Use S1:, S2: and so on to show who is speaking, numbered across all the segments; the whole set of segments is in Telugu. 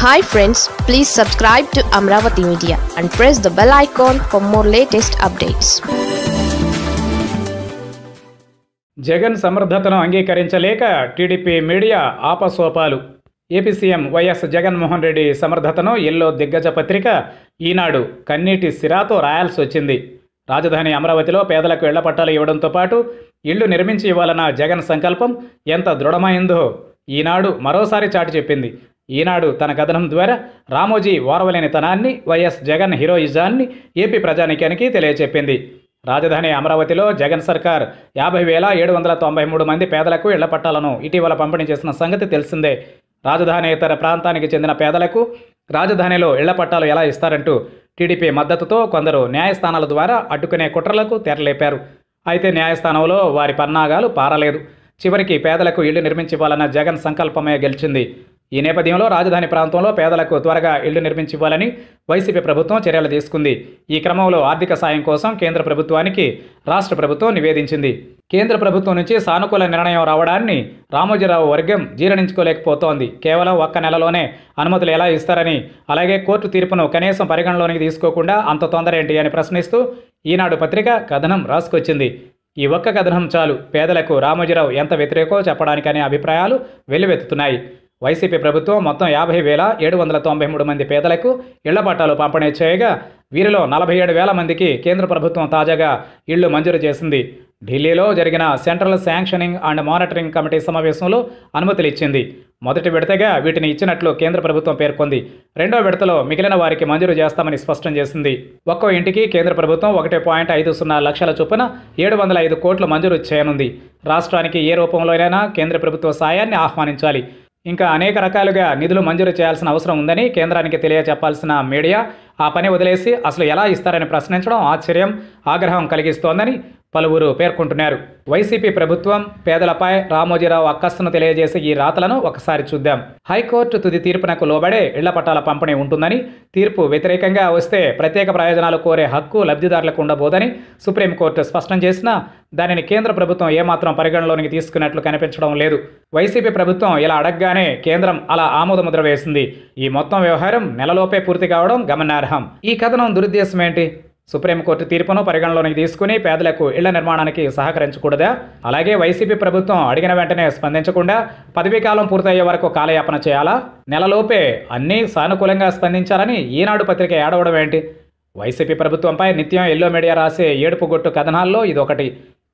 S1: hi friends please subscribe to Amaravati media and press the bell icon for more latest updates Jagan సమర్థతను అంగీకరించలేక టీడీపీ మీడియా ఆపసోపాలు AP CM YS Jaganmohan Reddy సమర్థతను ఎల్లో దిగ్గజ పత్రిక ఈనాడు కన్నీటి సిరాతో రాయాల్సి వచ్చింది రాజధాని అమరావతిలో పేదలకు ఇళ్ల పట్టాలు ఇవ్వడంతో పాటు ఇళ్లు నిర్మించి ఇవ్వాలన్న జగన్ సంకల్పం ఎంత దృఢమైందో ఈనాడు మరోసారి చాటి చెప్పింది ఈనాడు తన కథనం ద్వారా రామోజీ ఓర్వలేనితనాన్ని వైఎస్ జగన్ హీరోయిజాన్ని ఏపీ ప్రజానికానికి తెలియచెప్పింది రాజధాని అమరావతిలో జగన్ సర్కార్ యాభై వేల ఏడు వందల తొంభై మూడు మంది పేదలకు ఇళ్ల పట్టాలను ఇటీవల పంపిణీ చేసిన సంగతి తెలిసిందే రాజధాని ఇతర ప్రాంతానికి చెందిన పేదలకు రాజధానిలో ఇళ్ల పట్టాలు ఎలా ఇస్తారంటూ టీడీపీ మద్దతుతో కొందరు న్యాయస్థానాల ద్వారా అడ్డుకునే కుట్రలకు తెరలేపారు అయితే న్యాయస్థానంలో వారి పన్నాగాలు పారలేదు చివరికి పేదలకు ఇళ్లు నిర్మించివ్వాలన్న జగన్ సంకల్పమే గెలిచింది ఈ నేపథ్యంలో రాజధాని ప్రాంతంలో పేదలకు త్వరగా ఇళ్లు నిర్మించివ్వాలని వైసీపీ ప్రభుత్వం చర్యలు తీసుకుంది ఈ క్రమంలో ఆర్థిక సాయం కోసం కేంద్ర ప్రభుత్వానికి రాష్ట్ర ప్రభుత్వం నివేదించింది కేంద్ర ప్రభుత్వం నుంచి సానుకూల నిర్ణయం రావడాన్ని రామోజీరావు వర్గం జీర్ణించుకోలేకపోతోంది కేవలం ఒక్క నెలలోనే అనుమతులు ఎలా ఇస్తారని అలాగే కోర్టు తీర్పును కనీసం పరిగణలోనికి తీసుకోకుండా అంత తొందర ఏంటి అని ప్రశ్నిస్తూ ఈనాడు పత్రిక కథనం రాసుకొచ్చింది ఈ ఒక్క కథనం చాలు పేదలకు రామోజీరావు ఎంత వ్యతిరేకో చెప్పడానికనే అభిప్రాయాలు వెల్లువెత్తుతున్నాయి వైసీపీ ప్రభుత్వం మొత్తం యాభై వేల ఏడు వందల తొంభై మూడు మంది పేదలకు ఇళ్ల పట్టాలు పంపిణీ చేయగా వీరిలో నలభై ఏడు వేల మందికి కేంద్ర ప్రభుత్వం తాజాగా ఇళ్లు మంజూరు చేసింది ఢిల్లీలో జరిగిన central sanctioning and monitoring committee సమావేశంలో అనుమతులు ఇచ్చింది మొదటి విడతగా వీటిని ఇచ్చినట్లు కేంద్ర ప్రభుత్వం పేర్కొంది రెండో విడతలో మిగిలిన వారికి మంజూరు చేస్తామని స్పష్టం చేసింది ఒక్కో ఇంటికి కేంద్ర ప్రభుత్వం ఒకటి పాయింట్ ఐదు సున్నా లక్షల చొప్పున ఏడు వందల ఐదు కోట్లు మంజూరు చేయనుంది రాష్ట్రానికి ఏ రూపంలోనైనా కేంద్ర ప్రభుత్వ సాయాన్ని ఆహ్వానించాలి ఇంకా అనేక రకాలుగా నిధులు మంజూరు చేయాల్సిన అవసరం ఉందని కేంద్రానికి తెలియచెప్పాల్సిన మీడియా ఆ పని వదిలేసి అసలు ఎలా ఇస్తారని ప్రశ్నించడం ఆశ్చర్యం ఆగ్రహం కలిగిస్తోందని పలువురు పేర్కొంటున్నారు వైసీపీ ప్రభుత్వం పేదలపై రామోజీరావు అక్కస్సును తెలియజేసే ఈ రాతలను ఒకసారి చూద్దాం హైకోర్టు తుది తీర్పునకు లోబడే ఇళ్ల పట్టాల పంపిణీ ఉంటుందని తీర్పు వ్యతిరేకంగా వస్తే ప్రత్యేక ప్రయోజనాలు కోరే హక్కు లబ్ధిదారులకు ఉండబోదని సుప్రీంకోర్టు స్పష్టం చేసినా దానిని కేంద్ర ప్రభుత్వం ఏమాత్రం పరిగణలోనికి తీసుకున్నట్లు కనిపించడం లేదు వైసీపీ ప్రభుత్వం ఇలా అడగగానే కేంద్రం అలా ఆమోదముద్ర వేసింది ఈ మొత్తం వ్యవహారం నెలలోపే పూర్తి కావడం గమనార్హం ఈ కథనం దురుద్దేశం ఏంటి సుప్రీంకోర్టు తీర్పును పరిగణలోనికి తీసుకుని పేదలకు ఇళ్ల నిర్మాణానికి సహకరించకూడదా అలాగే వైసీపీ ప్రభుత్వం అడిగిన వెంటనే స్పందించకుండా పదవీ కాలం పూర్తయ్యే వరకు కాలయాపన చేయాలా నెలలోపే అన్నీ సానుకూలంగా స్పందించాలని ఈనాడు పత్రిక ఏడవడం ఏంటి వైసీపీ ప్రభుత్వంపై నిత్యం ఎల్లో మీడియా రాసే ఏడుపు గొట్టు కథనాల్లో ఇదొకటి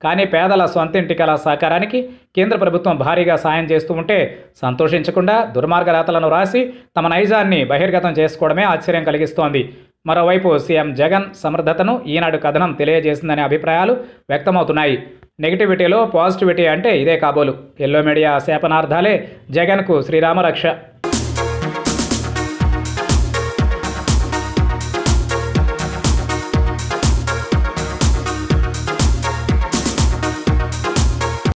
S1: కానీ పేదల సొంత ఇంటికల సహకారానికి కేంద్ర ప్రభుత్వం భారీగా సాయం చేస్తూ ఉంటే సంతోషించకుండా దుర్మార్గ రాతలను రాసి తమ నైజాన్ని బహిర్గతం చేసుకోవడమే ఆశ్చర్యం కలిగిస్తోంది మరోవైపు సీఎం జగన్ సమర్థతను ఈనాడు కథనం తెలియజేసిందనే అభిప్రాయాలు వ్యక్తమవుతున్నాయి నెగిటివిటీలో పాజిటివిటీ అంటే ఇదే కాబోలు ఎల్లో మీడియా శాపనార్థాలే జగన్కు శ్రీరామరక్ష